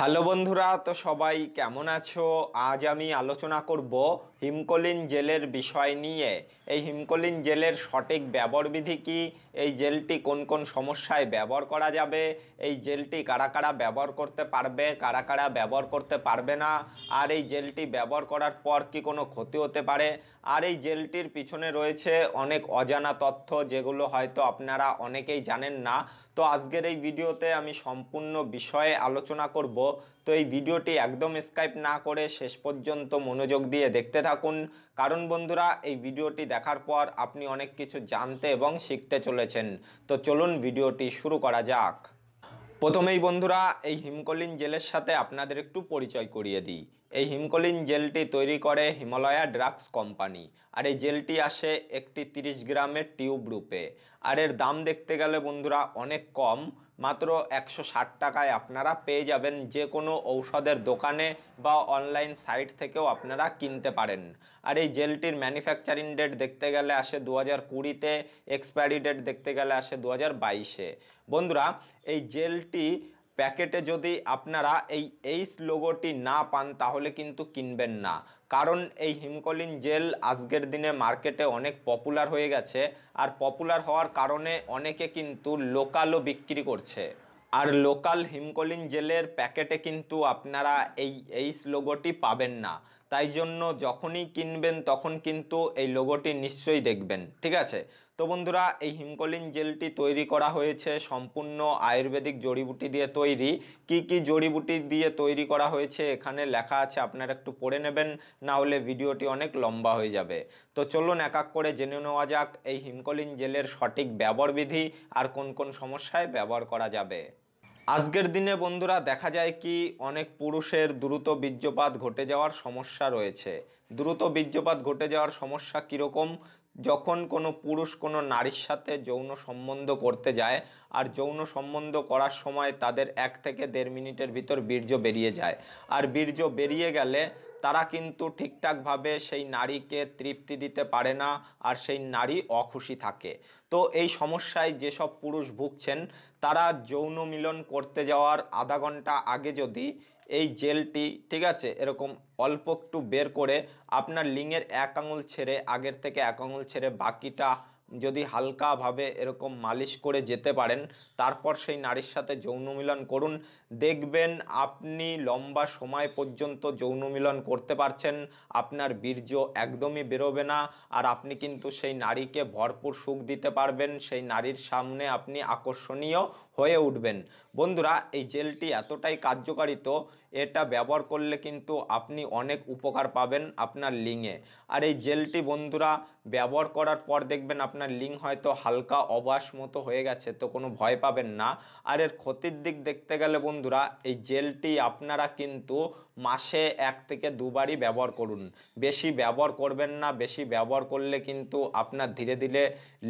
hello বন্ধুরা তো সবাই কেমন আছো আজ আমি আলোচনা করব হিমকলিন জেলের বিষয় নিয়ে এই হিমকলিন জেলের সঠিক ব্যবহারবিধি বিধি কী এই জেলটি কোন কোন সমস্যায় ব্যবহার করা যাবে এই জেলটি কারা কারা ব্যবহার করতে পারবে কারা কারা ব্যবহার করতে পারবে না আর এই জেলটি ব্যবহার করার পর কি কোনো ক্ষতি হতে পারে আর এই জেলটির পিছনে রয়েছে অনেক অজানা তথ্য যেগুলো হয়তো আপনারা অনেকেই জানেন না তো আজকের এই ভিডিওতে আমি সম্পূর্ণ বিষয়ে আলোচনা করব তো এই ভিডিওটি একদম স্কাইপ না করে শেষ পর্যন্ত মনোযোগ দিয়ে দেখতে থাকুন কারণ বন্ধুরা এই ভিডিওটি দেখার পর আপনি অনেক কিছু জানতে এবং শিখতে চলেছেন তো চলুন ভিডিওটি শুরু করা যাক প্রথমেই বন্ধুরা এই হিমকলিন জেলের সাথে আপনাদের একটু পরিচয় করিয়ে দিই এই হিমকলিন জেলটি তৈরি করে হিমালয়া ড্রাগস কোম্পানি আর এই জেলটি আসে একটি 30 গ্রামের টিউব রূপে আর এর দাম দেখতে গেলে বন্ধুরা অনেক কম মাত্র একশো ষাট টাকায় আপনারা পেয়ে যাবেন যে কোনো ঔষধের দোকানে বা অনলাইন সাইট থেকেও আপনারা কিনতে পারেন আর এই জেলটির ম্যানুফ্যাকচারিং ডেট দেখতে গেলে আসে দু হাজার কুড়িতে এক্সপায়ারি ডেট দেখতে গেলে আসে দু হাজার বাইশে বন্ধুরা এই জেলটি প্যাকেটে যদি আপনারা এই এইস লোগোটি না পান তাহলে কিন্তু কিনবেন না কারণ এই হিমকলিন জেল আজকের দিনে মার্কেটে অনেক পপুলার হয়ে গেছে আর পপুলার হওয়ার কারণে অনেকে কিন্তু লোকালও বিক্রি করছে আর লোকাল হিমকলিন জেলের প্যাকেটে কিন্তু আপনারা এই এই স্লোগোটি পাবেন না তাই জন্য যখনই কিনবেন তখন কিন্তু এই লোগোটি নিশ্চয়ই দেখবেন ঠিক আছে তো বন্ধুরা এই হিমকলিন জেলটি তৈরি করা হয়েছে সম্পূর্ণ আয়ুর্বেদিক জড়িবুটি দিয়ে তৈরি কি কি জড়িবুটি দিয়ে তৈরি করা হয়েছে এখানে লেখা আছে আপনারা একটু পড়ে নেবেন না হলে ভিডিওটি অনেক লম্বা হয়ে যাবে তো চলুন এক এক করে জেনে নেওয়া যাক এই হিমকলিন জেলের সঠিক ব্যবহার বিধি আর কোন কোন সমস্যায় ব্যবহার করা যাবে আজকের দিনে বন্ধুরা দেখা যায় কি অনেক পুরুষের দ্রুত বীর্যপাত ঘটে যাওয়ার সমস্যা রয়েছে দ্রুত বীর্যপাত ঘটে যাওয়ার সমস্যা কীরকম যখন কোনো পুরুষ কোনো নারীর সাথে যৌন সম্বন্ধ করতে যায় আর যৌন সম্বন্ধ করার সময় তাদের এক থেকে দেড় মিনিটের ভিতর বীর্য বেরিয়ে যায় আর বীর্য বেরিয়ে গেলে তারা কিন্তু ঠিকঠাকভাবে সেই নারীকে তৃপ্তি দিতে পারে না আর সেই নারী অখুশি থাকে তো এই সমস্যায় যেসব পুরুষ ভুগছেন তারা যৌন মিলন করতে যাওয়ার আধা ঘন্টা আগে যদি এই জেলটি ঠিক আছে এরকম অল্প একটু বের করে আপনার লিঙ্গের এক আঙুল ছেড়ে আগের থেকে এক আঙুল ছেড়ে বাকিটা যদি হালকাভাবে এরকম মালিশ করে যেতে পারেন তারপর সেই নারীর সাথে যৌন মিলন করুন দেখবেন আপনি লম্বা সময় পর্যন্ত যৌন মিলন করতে পারছেন আপনার বীর্য একদমই বেরোবে না আর আপনি কিন্তু সেই নারীকে ভরপুর সুখ দিতে পারবেন সেই নারীর সামনে আপনি আকর্ষণীয় হয়ে উঠবেন বন্ধুরা এই জেলটি এতটাই কার্যকারিত এটা ব্যবহার করলে কিন্তু আপনি অনেক উপকার পাবেন আপনার লিঙ্গে আর এই জেলটি বন্ধুরা ব্যবহার করার পর দেখবেন আপনার লিং হয়তো হালকা অবাস মতো হয়ে গেছে তো কোনো ভয় পাবেন না আর এর ক্ষতির দিক দেখতে গেলে বন্ধুরা এই জেলটি আপনারা কিন্তু মাসে এক থেকে দুবারই ব্যবহার করুন বেশি ব্যবহার করবেন না বেশি ব্যবহার করলে কিন্তু আপনার ধীরে ধীরে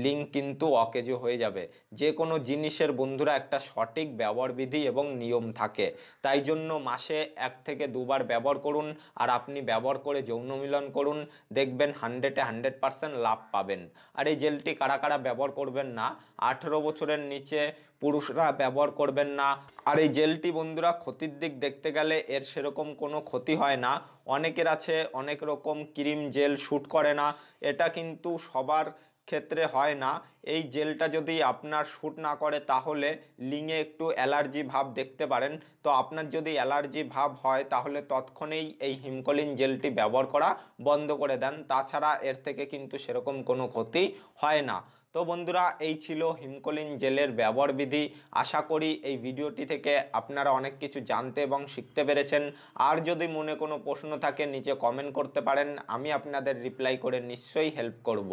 লিঙ্ক কিন্তু অকেজো হয়ে যাবে যে কোনো জিনিসের বন্ধুরা একটা সঠিক ব্যবহারবিধি এবং নিয়ম থাকে তাই জন্য মাসে এক থেকে দুবার ব্যবহার করুন আর আপনি ব্যবহার করে যৌন মিলন করুন দেখবেন হান্ড্রেডে হান্ড্রেড পারসেন্ট লাভ পাবেন আর এই জেলটি কারা কারা ব্যবহার করবেন না আঠেরো বছরের নিচে পুরুষরা ব্যবহার করবেন না আর এই জেলটি বন্ধুরা ক্ষতির দিক দেখতে গেলে এর সেরকম কোনো ক্ষতি হয় না অনেকের আছে অনেক রকম ক্রিম জেল শ্যুট করে না এটা কিন্তু সবার ক্ষেত্রে হয় না এই জেলটা যদি আপনার শ্যুট না করে তাহলে লিঙে একটু অ্যালার্জি ভাব দেখতে পারেন তো আপনার যদি অ্যালার্জি ভাব হয় তাহলে তৎক্ষণেই এই হিমকলিন জেলটি ব্যবহার করা বন্ধ করে দেন তাছাড়া এর থেকে কিন্তু সেরকম কোনো ক্ষতি হয় না তো বন্ধুরা এই ছিল হিমকলিন জেলের ব্যবহার বিধি আশা করি এই ভিডিওটি থেকে আপনারা অনেক কিছু জানতে এবং শিখতে পেরেছেন আর যদি মনে কোনো প্রশ্ন থাকে নিচে কমেন্ট করতে পারেন আমি আপনাদের রিপ্লাই করে নিশ্চয়ই হেল্প করব